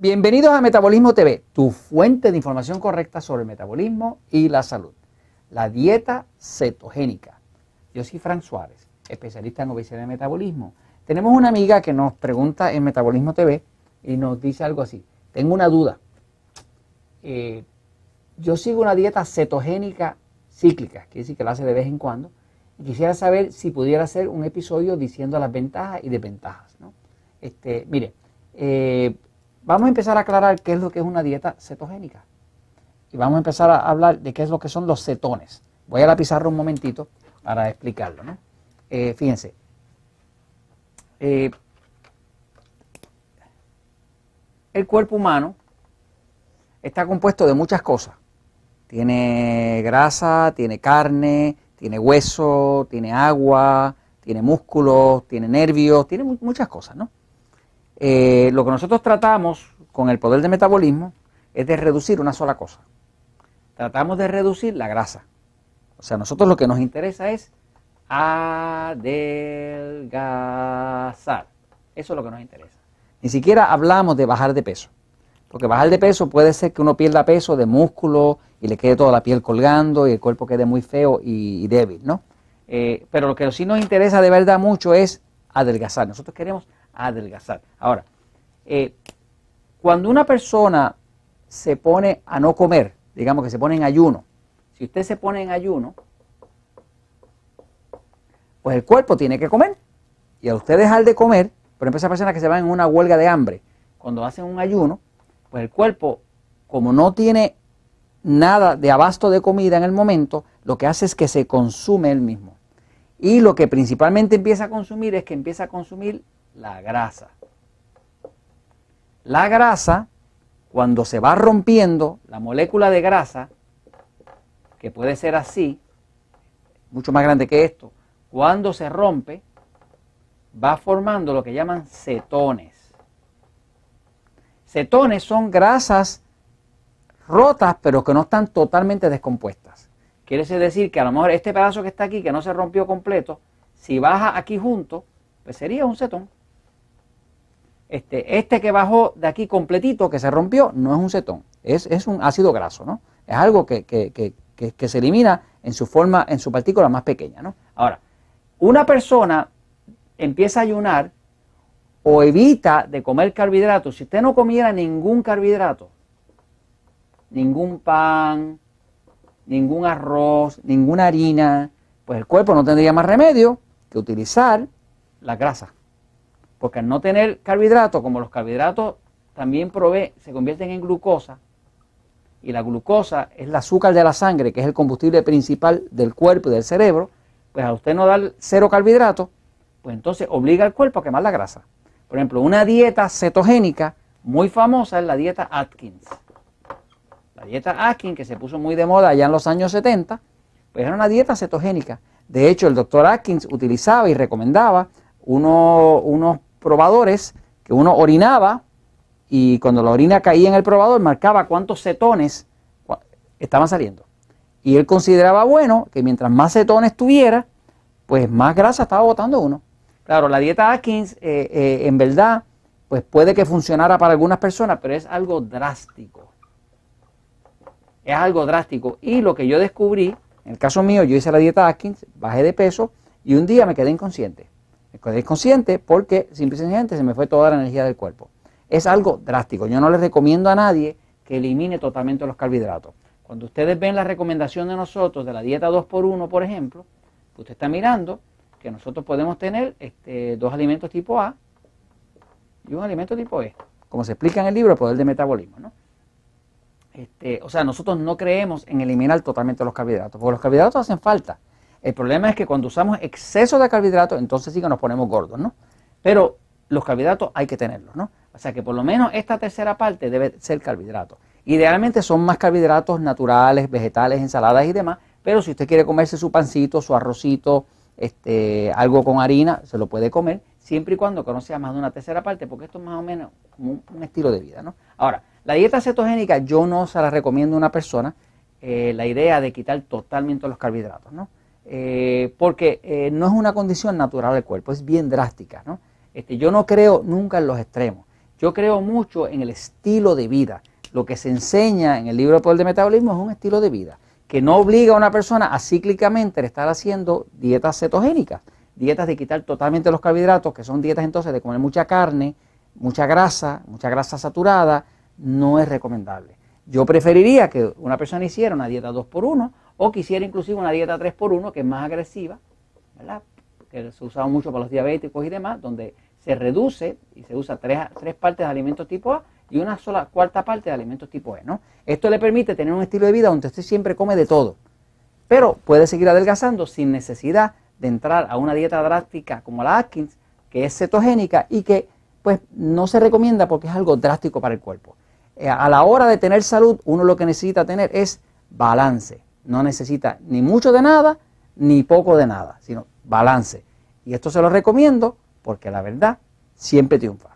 Bienvenidos a Metabolismo TV, tu fuente de información correcta sobre el metabolismo y la salud. La dieta cetogénica. Yo soy Fran Suárez, especialista en obesidad y metabolismo. Tenemos una amiga que nos pregunta en Metabolismo TV y nos dice algo así. Tengo una duda. Eh, yo sigo una dieta cetogénica cíclica, quiere decir que la hace de vez en cuando. Y quisiera saber si pudiera hacer un episodio diciendo las ventajas y desventajas. ¿no? Este, mire, eh, Vamos a empezar a aclarar qué es lo que es una dieta cetogénica. Y vamos a empezar a hablar de qué es lo que son los cetones. Voy a la pizarra un momentito para explicarlo. ¿no? Eh, fíjense. Eh, el cuerpo humano está compuesto de muchas cosas. Tiene grasa, tiene carne, tiene hueso, tiene agua, tiene músculos, tiene nervios, tiene muchas cosas, ¿no? Eh, lo que nosotros tratamos con el poder de metabolismo es de reducir una sola cosa. Tratamos de reducir la grasa. O sea, nosotros lo que nos interesa es adelgazar. Eso es lo que nos interesa. Ni siquiera hablamos de bajar de peso. Porque bajar de peso puede ser que uno pierda peso de músculo y le quede toda la piel colgando y el cuerpo quede muy feo y, débil, ¿no? Eh, pero lo que sí nos interesa de verdad mucho es adelgazar. Nosotros queremos adelgazar. Ahora, eh, cuando una persona se pone a no comer, digamos que se pone en ayuno, si usted se pone en ayuno, pues el cuerpo tiene que comer. Y a usted dejar de comer, por ejemplo, esas personas que se van en una huelga de hambre, cuando hacen un ayuno, pues el cuerpo, como no tiene nada de abasto de comida en el momento, lo que hace es que se consume él mismo. Y lo que principalmente empieza a consumir es que empieza a consumir la grasa. La grasa, cuando se va rompiendo, la molécula de grasa, que puede ser así, mucho más grande que esto, cuando se rompe, va formando lo que llaman cetones. Cetones son grasas rotas, pero que no están totalmente descompuestas. Quiere decir que a lo mejor este pedazo que está aquí, que no se rompió completo, si baja aquí junto, pues sería un cetón. Este, este, que bajó de aquí completito, que se rompió, no es un cetón, es, un ácido graso, ¿no? Es algo que, se elimina en su forma, en su partícula más pequeña, ¿no? Ahora, una persona empieza a ayunar o evita de comer carbohidratos. Si usted no comiera ningún carbohidrato, ningún pan, ningún arroz, ninguna harina, pues el cuerpo no tendría más remedio que utilizar la grasa. Porque al no tener carbohidratos, como los carbohidratos también provee, se convierten en glucosa, y la glucosa es el azúcar de la sangre, que es el combustible principal del cuerpo y del cerebro, pues a usted no dar cero carbohidratos, pues entonces obliga al cuerpo a quemar la grasa. Por ejemplo, una dieta cetogénica muy famosa es la dieta Atkins. La dieta Atkins, que se puso muy de moda allá en los años 70, pues era una dieta cetogénica. De hecho, el doctor Atkins utilizaba y recomendaba unos unos probadores que uno orinaba y cuando la orina caía en el probador marcaba cuántos cetones estaban saliendo. Y él consideraba bueno que mientras más cetones tuviera, pues más grasa estaba botando uno. Claro, la dieta Atkins eh, eh, en verdad pues puede que funcionara para algunas personas, pero es algo drástico. Es algo drástico. Y lo que yo descubrí, en el caso mío, yo hice la dieta Atkins, bajé de peso y un día me quedé inconsciente es consciente porque simplemente se me fue toda la energía del cuerpo. Es algo drástico. Yo no le recomiendo a nadie que elimine totalmente los carbohidratos. Cuando ustedes ven la recomendación de nosotros de la dieta 2x1, por ejemplo, usted está mirando que nosotros podemos tener este, dos alimentos tipo A y un alimento tipo E, como se explica en el libro El Poder de Metabolismo. ¿no? Este, o sea, nosotros no creemos en eliminar totalmente los carbohidratos, porque los carbohidratos hacen falta. El problema es que cuando usamos exceso de carbohidratos, entonces sí que nos ponemos gordos, ¿no? Pero los carbohidratos hay que tenerlos, ¿no? O sea que por lo menos esta tercera parte debe ser carbohidratos. Idealmente son más carbohidratos naturales, vegetales, ensaladas y demás, pero si usted quiere comerse su pancito, su arrocito, este, algo con harina, se lo puede comer, siempre y cuando que no sea más de una tercera parte, porque esto es más o menos como un, estilo de vida, ¿no? Ahora, la dieta cetogénica yo no se la recomiendo a una persona, eh, la idea de quitar totalmente los carbohidratos, ¿no? Eh, porque eh, no es una condición natural del cuerpo, es bien drástica. ¿no? Este, yo no creo nunca en los extremos, yo creo mucho en el estilo de vida. Lo que se enseña en el libro de Poder Metabolismo es un estilo de vida que no obliga a una persona a cíclicamente estar haciendo dietas cetogénicas, dietas de quitar totalmente los carbohidratos, que son dietas entonces de comer mucha carne, mucha grasa, mucha grasa saturada, no es recomendable. Yo preferiría que una persona hiciera una dieta 2 por 1 o quisiera inclusive una dieta 3x1 que es más agresiva, ¿verdad? que se usa mucho para los diabéticos y demás, donde se reduce y se usa tres, partes de alimentos tipo A y una sola cuarta parte de alimentos tipo E. ¿no? Esto le permite tener un estilo de vida donde usted siempre come de todo, pero puede seguir adelgazando sin necesidad de entrar a una dieta drástica como la Atkins, que es cetogénica y que pues no se recomienda porque es algo drástico para el cuerpo. Eh, a la hora de tener salud, uno lo que necesita tener es balance no necesita ni mucho de nada ni poco de nada, sino balance. Y esto se lo recomiendo porque la verdad siempre triunfa.